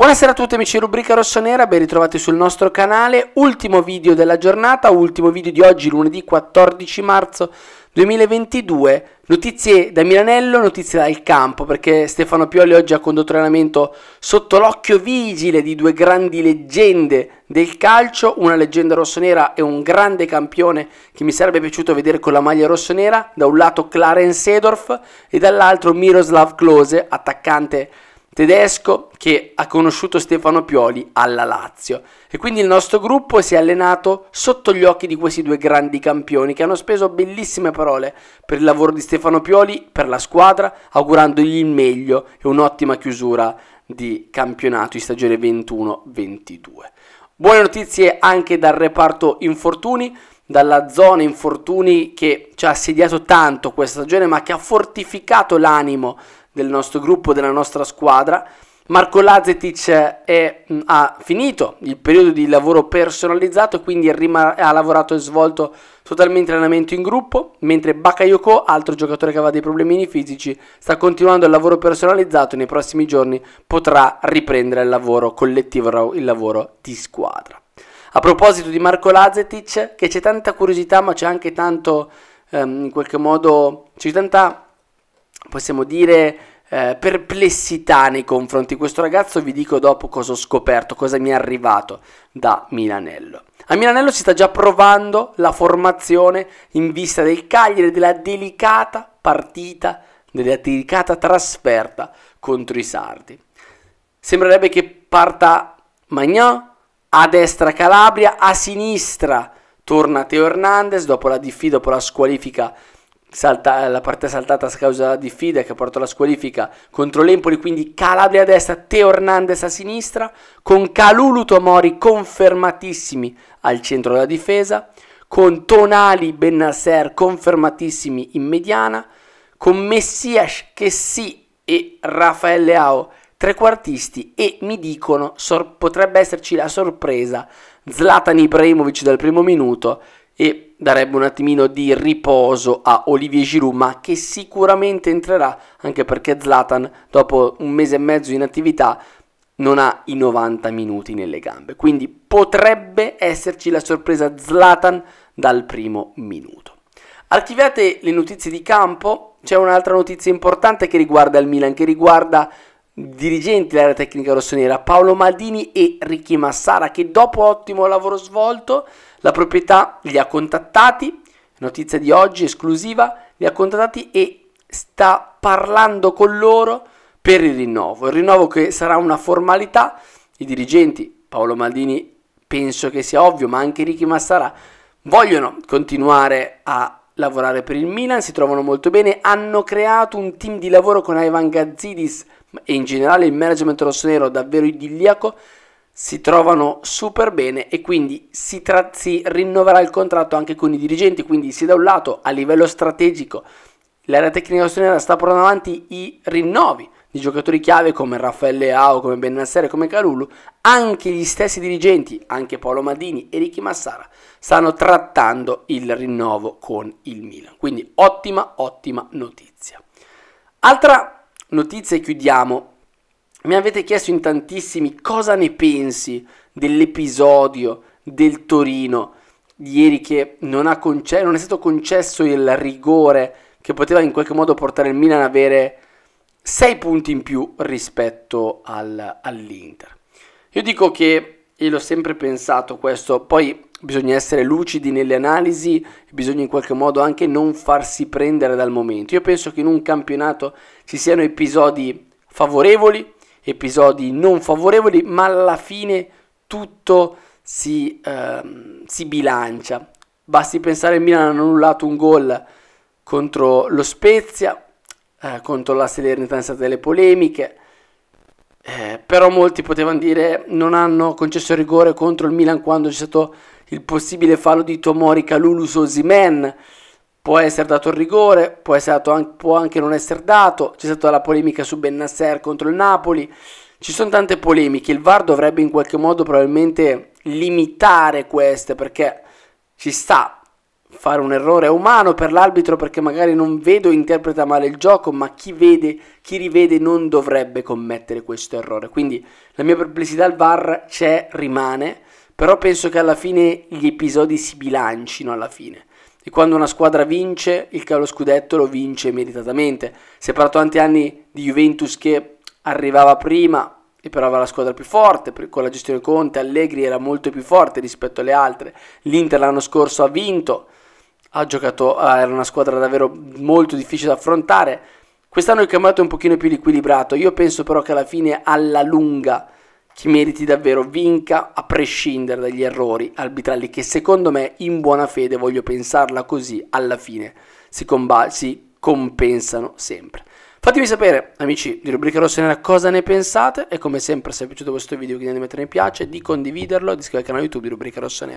Buonasera a tutti amici di Rubrica Rossonera, ben ritrovati sul nostro canale, ultimo video della giornata, ultimo video di oggi lunedì 14 marzo 2022, notizie da Milanello, notizie dal campo perché Stefano Pioli oggi ha condotto allenamento sotto l'occhio vigile di due grandi leggende del calcio, una leggenda rossonera e un grande campione che mi sarebbe piaciuto vedere con la maglia rossonera, da un lato Clarence Edorf e dall'altro Miroslav Klose, attaccante tedesco che ha conosciuto Stefano Pioli alla Lazio e quindi il nostro gruppo si è allenato sotto gli occhi di questi due grandi campioni che hanno speso bellissime parole per il lavoro di Stefano Pioli, per la squadra, augurandogli il meglio e un'ottima chiusura di campionato di stagione 21-22. Buone notizie anche dal reparto infortuni, dalla zona infortuni che ci ha assediato tanto questa stagione ma che ha fortificato l'animo del nostro gruppo, della nostra squadra. Marco Lazetic eh, è, mm, ha finito il periodo di lavoro personalizzato, quindi rimar- ha lavorato e svolto totalmente allenamento in gruppo, mentre Bakayoko, altro giocatore che aveva dei problemi fisici, sta continuando il lavoro personalizzato e nei prossimi giorni potrà riprendere il lavoro collettivo, il lavoro di squadra. A proposito di Marco Lazetic, che c'è tanta curiosità ma c'è anche tanto, ehm, in qualche modo, c'è tanta possiamo dire, eh, perplessità nei confronti di questo ragazzo, vi dico dopo cosa ho scoperto, cosa mi è arrivato da Milanello. A Milanello si sta già provando la formazione in vista del Cagliari, della delicata partita, della delicata trasferta contro i Sardi. Sembrerebbe che parta Magnan, a destra Calabria, a sinistra torna Teo Hernandez dopo la diffida, dopo la squalifica salta, la partita saltata a causa di Fide che ha portato la squalifica contro l'Empoli, quindi Calabria a destra, Teo Hernandez a sinistra, con Calulu Tomori confermatissimi al centro della difesa, con Tonali Bennasser confermatissimi in mediana, con Messias Chessi e Rafael Leao trequartisti e mi dicono sor- potrebbe esserci la sorpresa Zlatan Ibrahimovic dal primo minuto e darebbe un attimino di riposo a Olivier Giroud, ma che sicuramente entrerà, anche perché Zlatan, dopo un mese e mezzo in attività, non ha i 90 minuti nelle gambe. Quindi potrebbe esserci la sorpresa Zlatan dal primo minuto. Archiviate le notizie di campo, c'è un'altra notizia importante che riguarda il Milan, che riguarda dirigenti dell'area tecnica rossonera Paolo Maldini e Ricky Massara che dopo ottimo lavoro svolto la proprietà li ha contattati, notizia di oggi esclusiva, li ha contattati e sta parlando con loro per il rinnovo, il rinnovo che sarà una formalità, i dirigenti Paolo Maldini penso che sia ovvio ma anche Ricky Massara vogliono continuare a lavorare per il Milan, si trovano molto bene, hanno creato un team di lavoro con Ivan Gazzidis e in generale il management rossonero davvero idilliaco, si trovano super bene e quindi si, tra- si rinnoverà il contratto anche con i dirigenti, quindi se da un lato a livello strategico l'area tecnica rossonera sta portando avanti i rinnovi, di giocatori chiave come Raffaele Ao, come Benasser come Calulu, anche gli stessi dirigenti, anche Paolo Madini e Ricky Massara, stanno trattando il rinnovo con il Milan. Quindi ottima, ottima notizia. Altra notizia e chiudiamo. Mi avete chiesto in tantissimi cosa ne pensi dell'episodio del Torino ieri che non, ha conce- non è stato concesso il rigore che poteva in qualche modo portare il Milan ad avere 6 punti in più rispetto al, all'Inter. Io dico che, e l'ho sempre pensato questo, poi bisogna essere lucidi nelle analisi, bisogna in qualche modo anche non farsi prendere dal momento. Io penso che in un campionato ci siano episodi favorevoli, episodi non favorevoli, ma alla fine tutto si, ehm, si bilancia. Basti pensare al Milano, ha annullato un gol contro lo Spezia, eh, contro la Salernitana sono state delle polemiche, eh, però molti potevano dire non hanno concesso rigore contro il Milan quando c'è stato il possibile fallo di Tomori Calulu Sosimen, può essere dato il rigore, può, anche, può anche non essere dato, c'è stata la polemica su Bennasser contro il Napoli, ci sono tante polemiche, il VAR dovrebbe in qualche modo probabilmente limitare queste perché ci sta fare un errore è umano per l'arbitro perché magari non vedo interpreta male il gioco, ma chi vede, chi rivede non dovrebbe commettere questo errore. Quindi la mia perplessità al VAR c'è, rimane, però penso che alla fine gli episodi si bilancino alla fine. E quando una squadra vince, il calo scudetto lo vince meritatamente. Si è parlato tanti anni di Juventus che arrivava prima e però aveva la squadra più forte, con la gestione Conte Allegri era molto più forte rispetto alle altre. L'Inter l'anno scorso ha vinto, ha giocato, ah, era una squadra davvero molto difficile da affrontare. Quest'anno il campionato è un pochino più equilibrato, io penso però che alla fine, alla lunga, chi meriti davvero vinca a prescindere dagli errori arbitrali che secondo me in buona fede, voglio pensarla così, alla fine si, comb- si compensano sempre. Fatemi sapere, amici di Rubrica Rossa cosa ne pensate e come sempre se vi è piaciuto questo video quindi di mettere mi piace, di condividerlo e di iscrivervi al canale YouTube di Rubrica Rossa